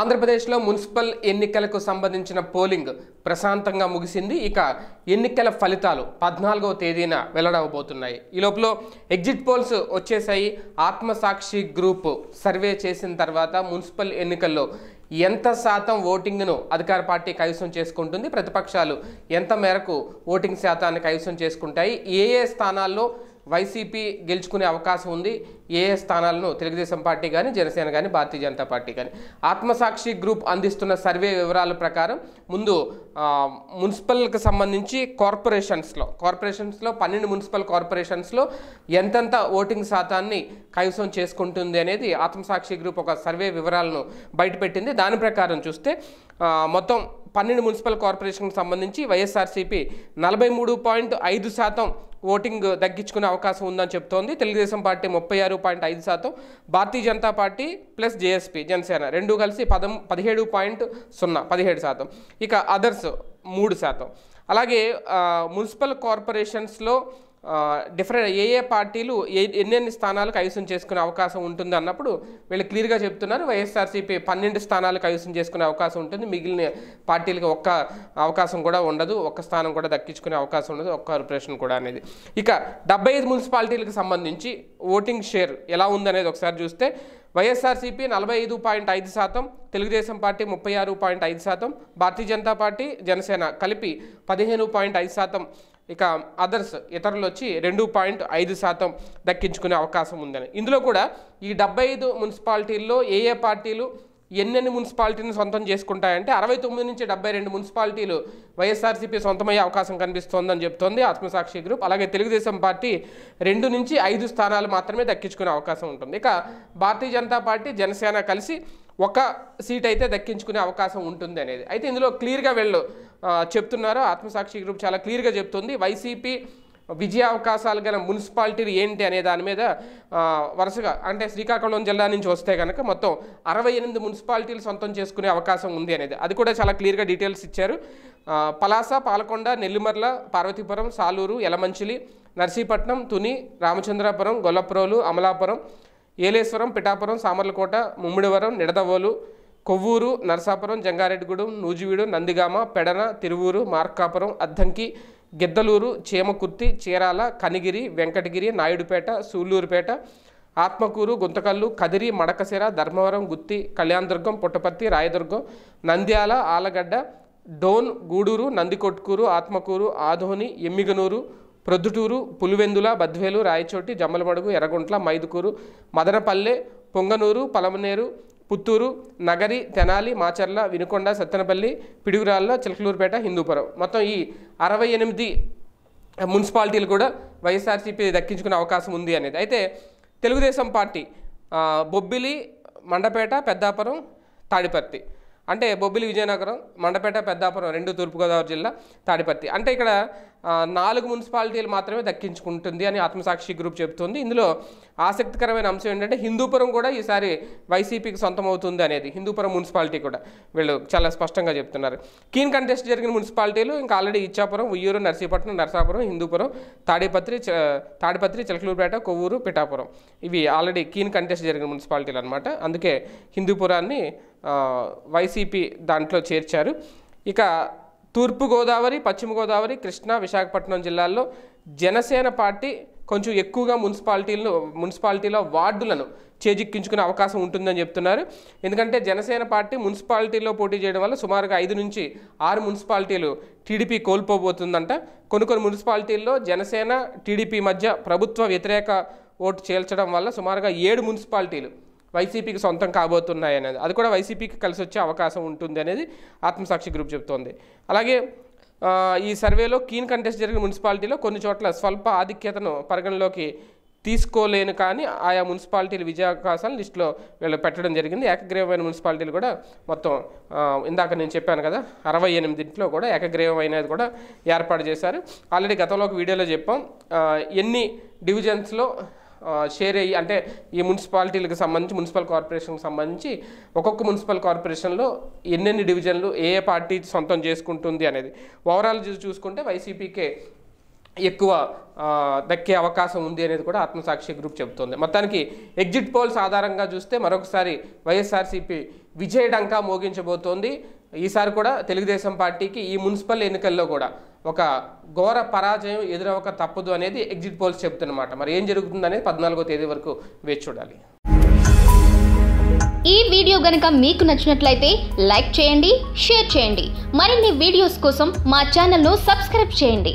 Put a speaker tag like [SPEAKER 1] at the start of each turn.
[SPEAKER 1] ఆంధ్రప్రదేశ్లో మున్సిపల్ ఎన్నికలకు సంబంధించిన పోలింగ్ ప్రశాంతంగా ముగిసింది ఇక ఎన్నికల ఫలితాలు పద్నాలుగవ తేదీన వెల్లడవబోతున్నాయి ఈ లోపల ఎగ్జిట్ పోల్స్ వచ్చేసాయి ఆత్మసాక్షి గ్రూప్ సర్వే చేసిన తర్వాత మున్సిపల్ ఎన్నికల్లో ఎంత శాతం ఓటింగ్ను అధికార పార్టీ కైవసం చేసుకుంటుంది ప్రతిపక్షాలు ఎంత మేరకు ఓటింగ్ శాతాన్ని కైవసం చేసుకుంటాయి ఏ ఏ స్థానాల్లో వైసీపీ గెలుచుకునే అవకాశం ఉంది ఏ ఏ స్థానాలను తెలుగుదేశం పార్టీ కానీ జనసేన కానీ భారతీయ జనతా పార్టీ కానీ ఆత్మసాక్షి గ్రూప్ అందిస్తున్న సర్వే వివరాల ప్రకారం ముందు మున్సిపల్కి సంబంధించి కార్పొరేషన్స్లో కార్పొరేషన్స్లో పన్నెండు మున్సిపల్ కార్పొరేషన్స్లో ఎంతెంత ఓటింగ్ శాతాన్ని కైవసం చేసుకుంటుంది అనేది ఆత్మసాక్షి గ్రూప్ ఒక సర్వే వివరాలను బయటపెట్టింది దాని ప్రకారం చూస్తే మొత్తం పన్నెండు మున్సిపల్ కార్పొరేషన్కి సంబంధించి వైఎస్ఆర్సీపీ నలభై మూడు పాయింట్ ఐదు శాతం ఓటింగ్ తగ్గించుకునే అవకాశం ఉందని చెప్తోంది తెలుగుదేశం పార్టీ ముప్పై ఆరు పాయింట్ ఐదు శాతం Bharatiya Janata party plus JSP Janasena రెండు కలిసి పదం పదిహేడు పాయింట్ సున్నా పదిహేడు శాతం ఇక అదర్స్ మూడు శాతం అలాగే మున్సిపల్ కార్పొరేషన్స్లో డిఫరెంట్ ఏ ఏ పార్టీలు ఎన్నెన్ని స్థానాలు కైవసం చేసుకునే అవకాశం ఉంటుంది అన్నప్పుడు వీళ్ళు క్లియర్గా చెప్తున్నారు వైఎస్ఆర్సీపీ పన్నెండు స్థానాలు కైవసం చేసుకునే అవకాశం ఉంటుంది మిగిలిన పార్టీలకు ఒక్క అవకాశం కూడా ఉండదు ఒక్క స్థానం కూడా దక్కించుకునే అవకాశం ఉండదు ఒక్క కార్పొరేషన్ కూడా అనేది ఇక డెబ్బై ఐదు మున్సిపాలిటీలకు సంబంధించి ఓటింగ్ షేర్ ఎలా ఉందనేది ఒకసారి చూస్తే వైఎస్ఆర్సీపీ నలభై ఐదు పాయింట్ ఐదు శాతం తెలుగుదేశం పార్టీ ముప్పై ఆరు పాయింట్ ఐదు శాతం భారతీయ జనతా పార్టీ జనసేన కలిపి పదిహేను పాయింట్ ఐదు శాతం ఇక అదర్స్ ఇతరులు వచ్చి రెండు పాయింట్ ఐదు శాతం దక్కించుకునే అవకాశం ఉందని ఇందులో కూడా ఈ డెబ్బై ఐదు మున్సిపాలిటీల్లో ఏ ఏ పార్టీలు ఎన్నెన్ని మున్సిపాలిటీని సొంతం చేసుకుంటాయంటే అరవై తొమ్మిది నుంచి డెబ్బై రెండు మున్సిపాలిటీలు వైఎస్ఆర్సీపీ సొంతమయ్యే అవకాశం కనిపిస్తోందని చెప్తోంది ఆత్మసాక్షి గ్రూప్ అలాగే తెలుగుదేశం పార్టీ రెండు నుంచి ఐదు స్థానాలు మాత్రమే దక్కించుకునే అవకాశం ఉంటుంది ఇక భారతీయ జనతా పార్టీ జనసేన కలిసి ఒక సీట్ అయితే దక్కించుకునే అవకాశం ఉంటుంది అనేది అయితే ఇందులో క్లియర్గా వెళ్ళు చెప్తున్నారు ఆత్మసాక్షి గ్రూప్ చాలా క్లియర్గా చెప్తుంది వైసీపీ విజయ అవకాశాలు గల మున్సిపాలిటీలు ఏంటి అనే దాని మీద వరుసగా అంటే శ్రీకాకుళం జిల్లా నుంచి వస్తే కనుక మొత్తం అరవై ఎనిమిది మున్సిపాలిటీలు సొంతం చేసుకునే అవకాశం ఉంది అనేది అది కూడా చాలా క్లియర్గా డీటెయిల్స్ ఇచ్చారు పలాస పాలకొండ నెల్లిమర్ల పార్వతీపురం సాలూరు యలమంచిలి నర్సీపట్నం తుని రామచంద్రాపురం గొల్లప్రోలు అమలాపురం ఏలేశ్వరం పిఠాపురం సామర్లకోట ముమ్మిడివరం నిడదవోలు కొవ్వూరు నరసాపురం జంగారెడ్డిగూడెం నూజివీడు నందిగామ పెడన తిరువూరు మార్కాపురం అద్దంకి గిద్దలూరు చేమకుర్తి చీరాల కనిగిరి వెంకటగిరి నాయుడుపేట సూళ్ళూరుపేట ఆత్మకూరు గుంతకల్లు కదిరి మడకసిర ధర్మవరం గుత్తి కళ్యాణదుర్గం పుట్టపర్తి రాయదుర్గం నంద్యాల ఆలగడ్డ డోన్ గూడూరు నందికొట్కూరు ఆత్మకూరు ఆధోని ఎమ్మిగనూరు ప్రొద్దుటూరు పులివెందుల బద్వేలు రాయచోటి జమ్మలమడుగు ఎర్రగుంట్ల మైదుకూరు మదనపల్లె పొంగనూరు పలమనేరు పుత్తూరు నగరి తెనాలి మాచర్ల వినుకొండ సత్తెనపల్లి పిడుగురాళ్ళ చిలకలూరుపేట హిందూపురం మొత్తం ఈ అరవై ఎనిమిది మున్సిపాలిటీలు కూడా వైఎస్ఆర్సీపీ దక్కించుకునే అవకాశం ఉంది అనేది అయితే తెలుగుదేశం పార్టీ బొబ్బిలి మండపేట పెద్దాపురం తాడిపర్తి అంటే బొబ్బిలి విజయనగరం మండపేట పెద్దాపురం రెండు తూర్పుగోదావరి జిల్లా తాడిపత్తి అంటే ఇక్కడ నాలుగు మున్సిపాలిటీలు మాత్రమే దక్కించుకుంటుంది అని ఆత్మసాక్షి గ్రూప్ చెబుతుంది ఇందులో ఆసక్తికరమైన అంశం ఏంటంటే హిందూపురం కూడా ఈసారి వైసీపీకి సొంతమవుతుంది అనేది హిందూపురం మున్సిపాలిటీ కూడా వీళ్ళు చాలా స్పష్టంగా చెప్తున్నారు కీన్ కంటెస్ట్ జరిగిన మున్సిపాలిటీలు ఇంకా ఆల్రెడీ ఇచ్చాపురం ఉయ్యూరు నర్సీపట్నం నర్సాపురం హిందూపురం తాడిపత్రి తాడిపత్రి చిలకలూరుపేట కొవ్వూరు పిఠాపురం ఇవి ఆల్రెడీ కీన్ కంటెస్ట్ జరిగిన మున్సిపాలిటీలు అనమాట అందుకే హిందూపురాన్ని వైసీపీ దాంట్లో చేర్చారు ఇక తూర్పుగోదావరి పశ్చిమ గోదావరి కృష్ణా విశాఖపట్నం జిల్లాల్లో జనసేన పార్టీ కొంచెం ఎక్కువగా మున్సిపాలిటీలు మున్సిపాలిటీలో వార్డులను చేజిక్కించుకునే అవకాశం ఉంటుందని చెప్తున్నారు ఎందుకంటే జనసేన పార్టీ మున్సిపాలిటీలో పోటీ చేయడం వల్ల సుమారుగా ఐదు నుంచి ఆరు మున్సిపాలిటీలు టీడీపీ కోల్పోబోతుందంట కొన్ని కొన్ని మున్సిపాలిటీల్లో జనసేన టీడీపీ మధ్య ప్రభుత్వ వ్యతిరేక ఓటు చేల్చడం వల్ల సుమారుగా ఏడు మున్సిపాలిటీలు వైసీపీకి సొంతం కాబోతున్నాయి అనేది అది కూడా వైసీపీకి కలిసి వచ్చే అవకాశం ఉంటుంది అనేది ఆత్మసాక్షి గ్రూప్ చెప్తోంది అలాగే ఈ సర్వేలో కీన్ కంటెస్ట్ జరిగిన మున్సిపాలిటీలో కొన్ని చోట్ల స్వల్ప ఆధిక్యతను పరిగణలోకి తీసుకోలేను కానీ ఆయా మున్సిపాలిటీల విజయావకాశాలు లిస్టులో వీళ్ళు పెట్టడం జరిగింది ఏకగ్రీవమైన మున్సిపాలిటీలు కూడా మొత్తం ఇందాక నేను చెప్పాను కదా అరవై ఎనిమిదింట్లో కూడా ఏకగ్రీవమైనది కూడా ఏర్పాటు చేశారు ఆల్రెడీ గతంలో ఒక వీడియోలో చెప్పాం ఎన్ని డివిజన్స్లో షేర్ అయ్యి అంటే ఈ మున్సిపాలిటీలకు సంబంధించి మున్సిపల్ కార్పొరేషన్కి సంబంధించి ఒక్కొక్క మున్సిపల్ కార్పొరేషన్లో ఎన్నెన్ని డివిజన్లు ఏ ఏ పార్టీ సొంతం చేసుకుంటుంది అనేది ఓవరాల్ చూసుకుంటే వైసీపీకే ఎక్కువ దక్కే అవకాశం ఉంది అనేది కూడా ఆత్మసాక్షి గ్రూప్ చెబుతోంది మొత్తానికి ఎగ్జిట్ పోల్స్ ఆధారంగా చూస్తే మరొకసారి వైఎస్ఆర్సీపీ విజయడంకా మోగించబోతోంది ఈసారి కూడా తెలుగుదేశం పార్టీకి ఈ మున్సిపల్ ఎన్నికల్లో కూడా ఒక ఘోర పరాజయం ఎదురవక తప్పదు అనేది ఎగ్జిట్ పోల్స్ చెబుతున్నమాట మరి ఏం జరుగుతుందనేది పద్నాలుగో తేదీ వరకు వేచి చూడాలి ఈ వీడియో గనక మీకు నచ్చినట్లయితే లైక్ చేయండి షేర్ చేయండి మరిన్ని వీడియోస్ కోసం మా ఛానల్ను సబ్స్క్రైబ్ చేయండి